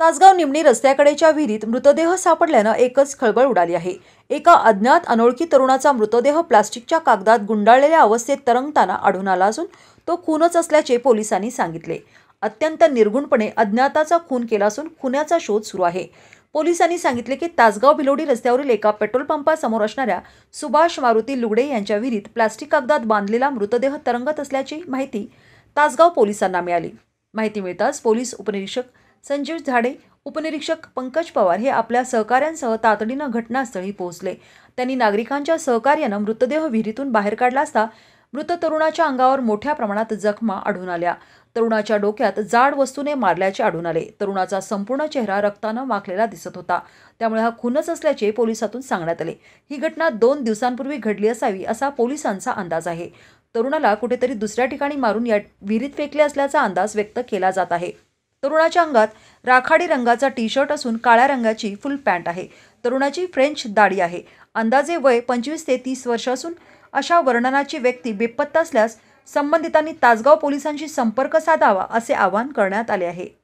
तासगाव निमणी रस्त्याकडेच्या विहिरीत मृतदेह सापडल्यानं एकच खळबळ उडाली आहे एका अज्ञात अनोळखी तरुणाचा मृतदेह प्लास्टिकच्या कागदात गुंडाळलेल्या अवस्थेत तरंगताना आढळून आला असून तो खूनच असल्याचे पोलिसांनी सांगितले अत्यंत निर्गुणपणे अज्ञाताचा खून केला असून खुन्याचा शोध सुरू आहे पोलिसांनी सांगितले की तासगाव भिलोडी रस्त्यावरील एका पेट्रोल पंपासमोर असणाऱ्या सुभाष मारुती लुगडे यांच्या विहिरीत प्लास्टिक कागदात बांधलेला मृतदेह तरंगत असल्याची माहिती तासगाव पोलिसांना मिळाली माहिती मिळताच पोलीस उपनिरीक्षक संजीव झाडे उपनिरीक्षक पंकज पवार हे आपल्या सहकाऱ्यांसह तातडीनं घटनास्थळी पोहोचले त्यांनी नागरिकांच्या सहकार्यानं मृतदेह विहिरीतून बाहेर काढला असता मृत तरुणाच्या अंगावर मोठ्या प्रमाणात जखमा आढळून आल्या तरुणाच्या डोक्यात जाड वस्तूने मारल्याचे आढळून आले तरुणाचा संपूर्ण चेहरा रक्तानं माखलेला दिसत होता त्यामुळे हा खूनच असल्याचे पोलिसातून सांगण्यात आले ही घटना दोन दिवसांपूर्वी घडली असावी असा पोलिसांचा अंदाज आहे तरुणाला कुठेतरी दुसऱ्या ठिकाणी मारून या विहिरीत फेकले असल्याचा अंदाज व्यक्त केला जात आहे तरुणाच्या अंगात राखाडी रंगाचा टी शर्ट असून काळ्या रंगाची फुल पॅन्ट आहे तरुणाची फ्रेंच दाढी आहे अंदाजे वय पंचवीस ते तीस वर्ष असून अशा वर्णनाची व्यक्ती बेपत्ता असल्यास संबंधितांनी तासगाव पोलिसांशी संपर्क साधावा असे आवाहन करण्यात आले आहे